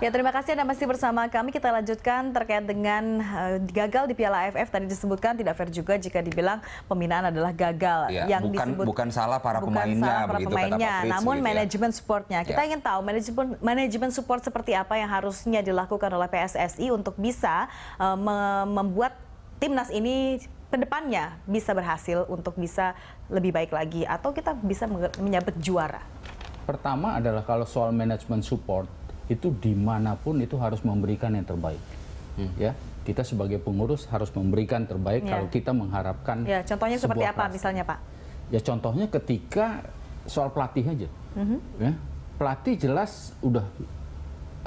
Ya terima kasih Anda masih bersama kami. Kita lanjutkan terkait dengan uh, gagal di Piala AFF tadi disebutkan tidak fair juga jika dibilang pembinaan adalah gagal ya, yang bukan, disebut bukan salah para bukan pemainnya, salah para begitu, pemainnya, Fritz, namun gitu manajemen supportnya. Ya. Kita ya. ingin tahu manajemen manajemen support seperti apa yang harusnya dilakukan oleh PSSI untuk bisa uh, me membuat timnas ini kedepannya bisa berhasil untuk bisa lebih baik lagi atau kita bisa menyabet juara? Pertama adalah kalau soal manajemen support itu dimanapun itu harus memberikan yang terbaik. Hmm. Ya, kita sebagai pengurus harus memberikan terbaik ya. kalau kita mengharapkan. Ya, contohnya seperti apa kelas. misalnya Pak? Ya contohnya ketika soal pelatih aja, hmm ya, pelatih jelas udah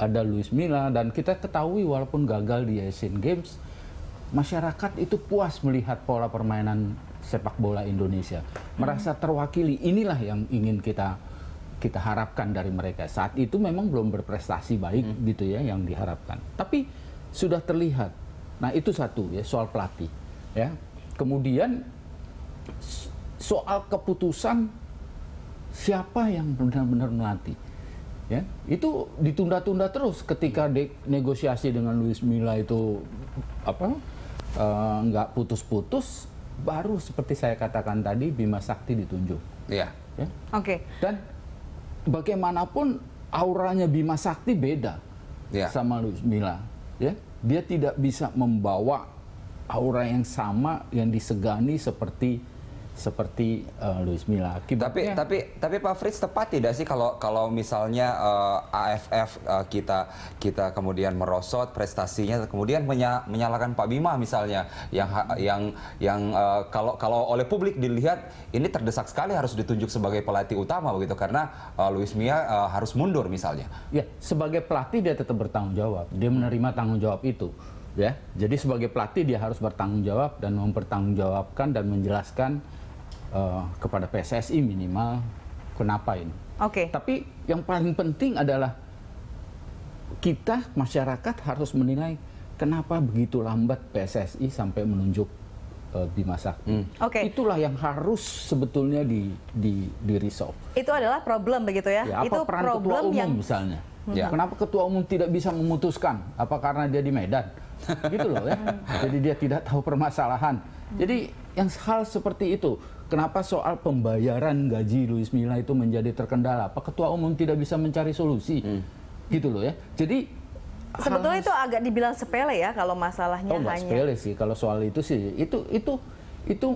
ada Luis Milla dan kita ketahui walaupun gagal di Asian Games, masyarakat itu puas melihat pola permainan sepak bola Indonesia, merasa mhm. terwakili. Inilah yang ingin kita kita harapkan dari mereka. Saat itu memang belum berprestasi baik hmm. gitu ya yang diharapkan. Tapi sudah terlihat. Nah, itu satu ya soal pelatih ya. Kemudian soal keputusan siapa yang benar-benar melatih. Ya, itu ditunda-tunda terus ketika hmm. negosiasi dengan Luis Milla itu apa? Eh, nggak uh, putus-putus baru seperti saya katakan tadi Bima Sakti ditunjuk. Iya. Ya. Oke. Okay. Dan bagaimanapun auranya Bima Sakti beda yeah. sama Mila. Ya, dia tidak bisa membawa aura yang sama yang disegani seperti seperti uh, Luis Milla. Akibatnya, tapi tapi tapi Pak Fritz tepat tidak sih kalau kalau misalnya uh, eh, AFF uh, eh, kita kita kemudian merosot prestasinya kemudian menya, menyalahkan Pak Bima misalnya yang yang yang uh, kalau kalau oleh publik dilihat ini terdesak sekali harus ditunjuk sebagai pelatih utama begitu karena uh, Luis Milla uh, harus mundur misalnya. Ya, sebagai pelatih dia tetap bertanggung jawab. Dia menerima tanggung jawab itu ya. Jadi sebagai pelatih dia harus bertanggung jawab dan mempertanggungjawabkan dan menjelaskan uh, kepada PSSI minimal kenapa ini. Oke. Okay. Tapi yang paling penting adalah kita masyarakat harus menilai kenapa begitu lambat PSSI sampai menunjuk uh, eh, Bima Sakti. Hmm. Okay. Itulah yang harus sebetulnya di di di resolve. Itu adalah problem begitu ya. ya apa Itu peran problem ketua umum yang... misalnya. Hmm. Ya. Kenapa ketua umum tidak bisa memutuskan? Apa karena dia di Medan? gitu loh ya. Jadi dia tidak tahu permasalahan. Hmm. Jadi yang hal seperti itu Kenapa soal pembayaran gaji Luis Mila itu menjadi terkendala? Apa ketua umum tidak bisa mencari solusi? Hmm. Gitu loh ya. Jadi sebetulnya itu agak dibilang sepele ya kalau masalahnya oh, hanya sepele sih kalau soal itu sih. Itu itu itu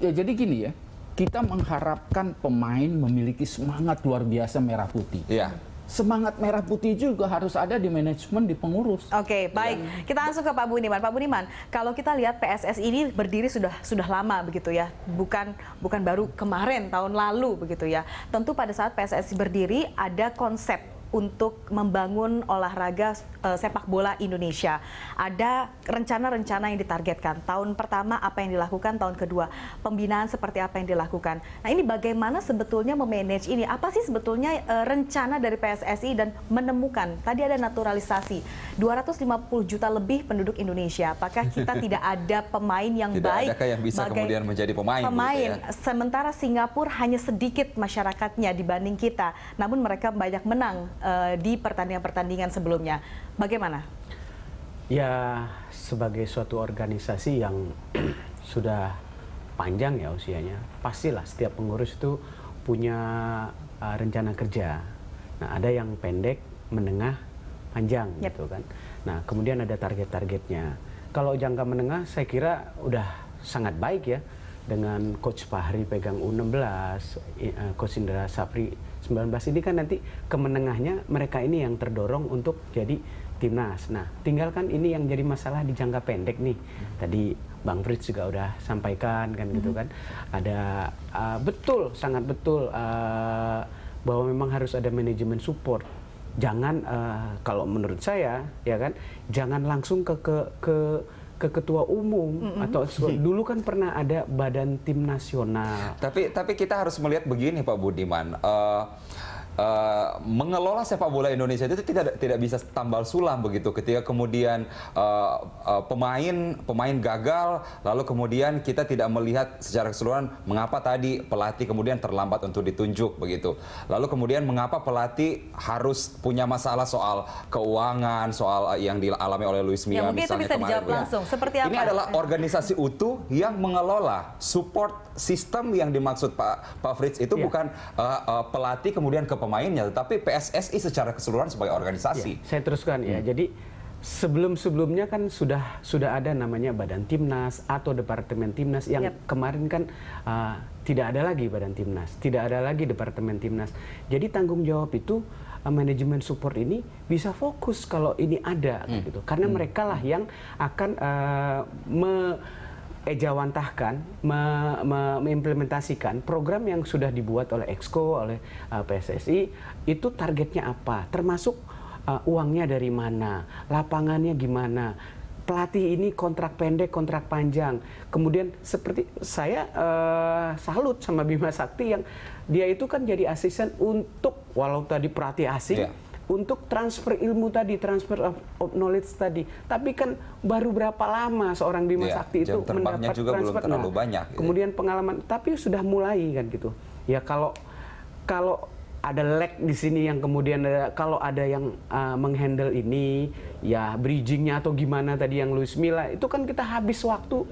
ya jadi gini ya. Kita mengharapkan pemain memiliki semangat luar biasa merah putih. Yeah semangat merah putih juga harus ada di manajemen di pengurus. Oke, okay, iya. baik. Dan, kita langsung ke Pak Budiman. Pak Budiman, kalau kita lihat PSS ini berdiri sudah sudah lama begitu ya. Bukan bukan baru kemarin tahun lalu begitu ya. Tentu pada saat PSS berdiri ada konsep untuk membangun olahraga e, sepak bola Indonesia. Ada rencana-rencana yang ditargetkan. Tahun pertama apa yang dilakukan, tahun kedua pembinaan seperti apa yang dilakukan. Nah, ini bagaimana sebetulnya memanage ini? Apa sih sebetulnya e, rencana dari PSSI dan menemukan tadi ada naturalisasi 250 juta lebih penduduk Indonesia. Apakah kita tidak ada pemain yang tidak baik? Tidak yang bisa kemudian menjadi pemain? Gitu pemain. ya? Sementara Singapura hanya sedikit masyarakatnya dibanding kita, namun mereka banyak menang uh, di pertandingan-pertandingan sebelumnya. Bagaimana? Ya, sebagai suatu organisasi yang sudah panjang ya usianya, pastilah setiap pengurus itu punya uh, rencana kerja. Nah, ada yang pendek, menengah, panjang yep. gitu kan. Nah, kemudian ada target-targetnya. Kalau jangka menengah saya kira udah sangat baik ya dengan coach Fahri pegang U16, eh, coach Indra Sapri 19 ini kan nanti kemenengahnya mereka ini yang terdorong untuk jadi timnas. Nah, tinggalkan ini yang jadi masalah di jangka pendek nih. Hmm. Tadi Bang Fritz juga udah sampaikan kan gitu hmm. kan. Ada uh, betul sangat betul uh, bahwa memang harus ada manajemen support. Jangan uh, kalau menurut saya ya kan, jangan langsung ke ke ke ke ketua umum mm -hmm. atau dulu kan pernah ada badan tim nasional. Tapi tapi kita harus melihat begini Pak Budiman. Uh, uh, mengelola sepak bola Indonesia itu tidak tidak bisa tambal sulam begitu ketika kemudian uh, uh, pemain pemain gagal lalu kemudian kita tidak melihat secara keseluruhan mengapa tadi pelatih kemudian terlambat untuk ditunjuk begitu lalu kemudian mengapa pelatih harus punya masalah soal keuangan soal yang dialami oleh Luis Mia ya, misalnya itu bisa kemarin dijawab ya. seperti apa ini adalah organisasi utuh yang mengelola support sistem yang dimaksud Pak Pak Fritz itu ya. bukan uh, uh, pelatih kemudian ke pemainnya, tetapi PSSI secara keseluruhan sebagai organisasi. Ya, saya teruskan ya. Hmm. Jadi sebelum-sebelumnya kan sudah sudah ada namanya Badan Timnas atau Departemen Timnas yang yep. kemarin kan uh, tidak ada lagi Badan Timnas, tidak ada lagi Departemen Timnas. Jadi tanggung jawab itu uh, manajemen support ini bisa fokus kalau ini ada hmm. gitu. Karena hmm. mereka lah yang akan uh, me ejawantahkan, me, me, mengimplementasikan program yang sudah dibuat oleh Exco, oleh uh, eh, PSSI, itu targetnya apa? Termasuk uh, uangnya dari mana, lapangannya gimana, pelatih ini kontrak pendek, kontrak panjang. Kemudian seperti saya uh, salut sama Bima Sakti yang dia itu kan jadi asisten untuk walau tadi pelatih asing. Yeah untuk transfer ilmu tadi, transfer of, knowledge tadi. Tapi kan baru berapa lama seorang Bima ya, Sakti itu mendapat juga transfer belum terlalu nah, banyak. Iya. Kemudian pengalaman, tapi sudah mulai kan gitu. Ya kalau kalau ada lag di sini yang kemudian ada, kalau ada yang uh, menghandle ini ya bridgingnya atau gimana tadi yang Luis Mila itu kan kita habis waktu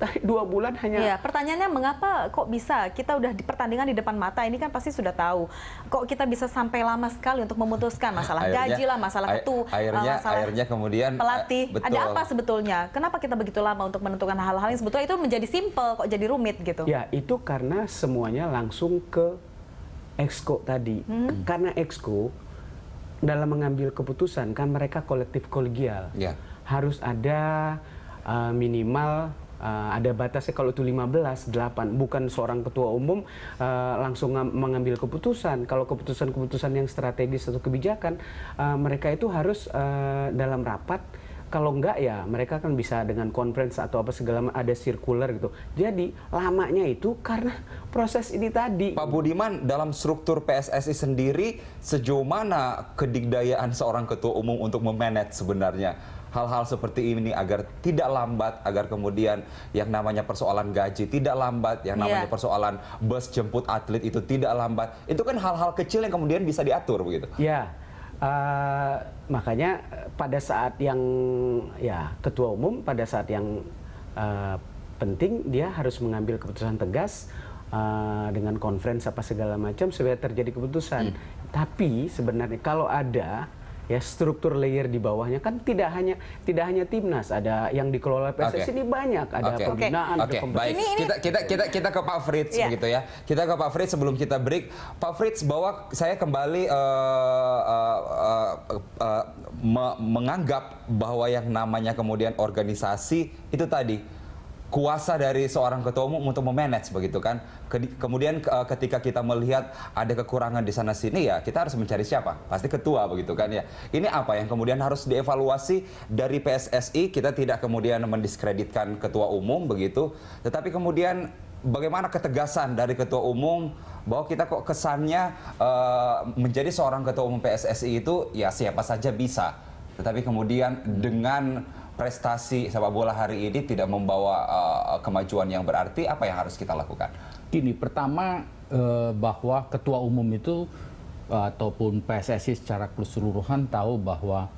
dua bulan hanya. Iya, pertanyaannya mengapa kok bisa kita udah di pertandingan di depan mata ini kan pasti sudah tahu kok kita bisa sampai lama sekali untuk memutuskan masalah airnya, gaji lah, masalah itu airnya, eh, masalah airnya kemudian eh, pelatih. Betul. Ada apa sebetulnya? Kenapa kita begitu lama untuk menentukan hal-hal yang sebetulnya itu menjadi simple kok jadi rumit gitu? Ya itu karena semuanya langsung ke exco tadi. Hmm. Karena exco dalam mengambil keputusan kan mereka kolektif kolegial. Ya. Harus ada uh, minimal uh, ada batasnya kalau itu 15 8 bukan seorang ketua umum uh, langsung mengambil keputusan kalau keputusan-keputusan yang strategis atau kebijakan uh, mereka itu harus uh, dalam rapat kalau enggak ya mereka kan bisa dengan conference atau apa segala ada circular gitu. Jadi lamanya itu karena proses ini tadi. Pak Budiman dalam struktur PSSI sendiri sejauh mana kedikdayaan seorang ketua umum untuk memanage sebenarnya? hal-hal seperti ini agar tidak lambat, agar kemudian yang namanya persoalan gaji tidak lambat, yang iya. namanya yeah. persoalan bus jemput atlet itu tidak lambat. Itu kan hal-hal kecil yang kemudian bisa diatur begitu. Ya. Yeah. Uh, makanya pada saat yang ya ketua umum pada saat yang uh, penting dia harus mengambil keputusan tegas uh, dengan konferensi apa segala macam supaya terjadi keputusan. Hmm. Tapi sebenarnya kalau ada ya struktur layer di bawahnya kan tidak hanya tidak hanya timnas ada yang dikelola PSSI okay. ini banyak ada okay. pembinaan okay. ada kompetisi. Ini, ini. Kita kita kita kita ke Pak Fritz yeah. begitu ya. Kita ke Pak Fritz sebelum kita break. Pak Fritz bahwa saya kembali uh, uh, uh, uh, me menganggap bahwa yang namanya kemudian organisasi itu tadi kuasa dari seorang ketua umum untuk memanage begitu kan. Kemudian ketika kita melihat ada kekurangan di sana sini ya kita harus mencari siapa? Pasti ketua begitu kan ya. Ini apa yang kemudian harus dievaluasi dari PSSI kita tidak kemudian mendiskreditkan ketua umum begitu, tetapi kemudian bagaimana ketegasan dari ketua umum bahwa kita kok kesannya uh, menjadi seorang ketua umum PSSI itu ya siapa saja bisa tetapi kemudian dengan prestasi sepak bola hari ini tidak membawa uh, kemajuan yang berarti, apa yang harus kita lakukan? Gini, pertama uh, bahwa ketua umum itu uh, ataupun PSSI secara keseluruhan tahu bahwa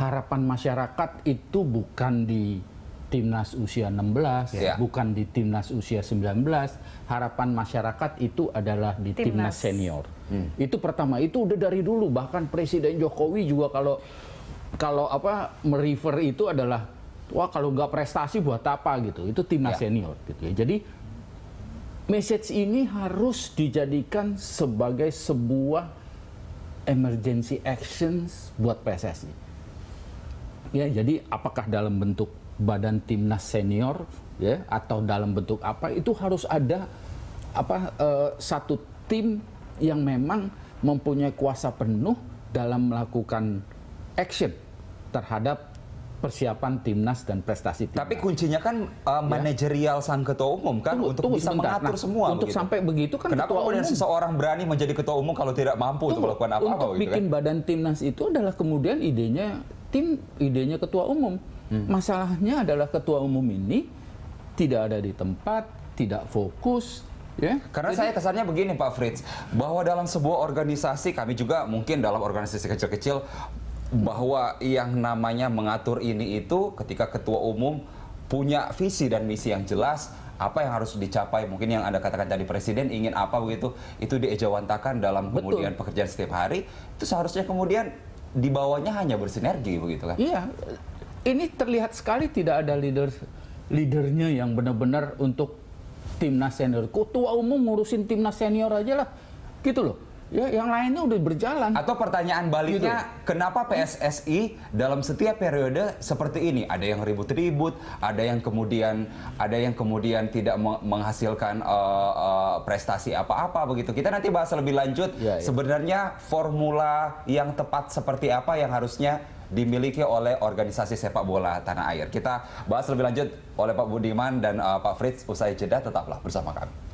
harapan masyarakat itu bukan di timnas usia 16, yeah. bukan di timnas usia 19. Harapan masyarakat itu adalah di timnas, timnas senior. Hmm. Itu pertama, itu udah dari dulu bahkan Presiden Jokowi juga kalau kalau apa merefer itu adalah wah kalau nggak prestasi buat apa gitu. Itu timnas ya. Iya. senior gitu ya. Jadi message ini harus dijadikan sebagai sebuah emergency actions buat PSSI. Ya, jadi apakah dalam bentuk badan timnas senior ya atau dalam bentuk apa itu harus ada apa uh, satu tim yang memang mempunyai kuasa penuh dalam melakukan action terhadap persiapan timnas dan prestasi timnas. Tapi kuncinya kan uh, ya. manajerial sang ketua umum kan tunggu, untuk tunggu bisa sebentar. mengatur nah, semua. Untuk begitu. sampai begitu kan Kenapa ketua umum seseorang berani menjadi ketua umum kalau tidak mampu tunggu, untuk melakukan apa-apa? Untuk kan? bikin kan? badan timnas itu adalah kemudian idenya tim idenya ketua umum. Hmm. Masalahnya adalah ketua umum ini tidak ada di tempat, tidak fokus, Ya, Karena jadi, saya kesannya begini Pak Fritz, bahwa dalam sebuah organisasi kami juga mungkin dalam organisasi kecil-kecil bahwa yang namanya mengatur ini itu ketika ketua umum punya visi dan misi yang jelas apa yang harus dicapai mungkin yang anda katakan tadi presiden ingin apa begitu itu diejawantakan dalam kemudian Betul. pekerjaan setiap hari itu seharusnya kemudian di bawahnya hanya bersinergi begitu kan iya ini terlihat sekali tidak ada leader leadernya yang benar-benar untuk timnas senior ketua umum ngurusin timnas senior aja lah gitu loh Ya, yang lainnya udah berjalan. Atau pertanyaan baliknya, gitu. kenapa PSSI dalam setiap periode seperti ini ada yang ribut-ribut, ada yang kemudian ada yang kemudian tidak menghasilkan uh, uh, prestasi apa-apa begitu. Kita nanti bahas lebih lanjut ya, ya. sebenarnya formula yang tepat seperti apa yang harusnya dimiliki oleh organisasi sepak bola tanah air. Kita bahas lebih lanjut oleh Pak Budiman dan uh, Pak Fritz usai jeda tetaplah bersama kami.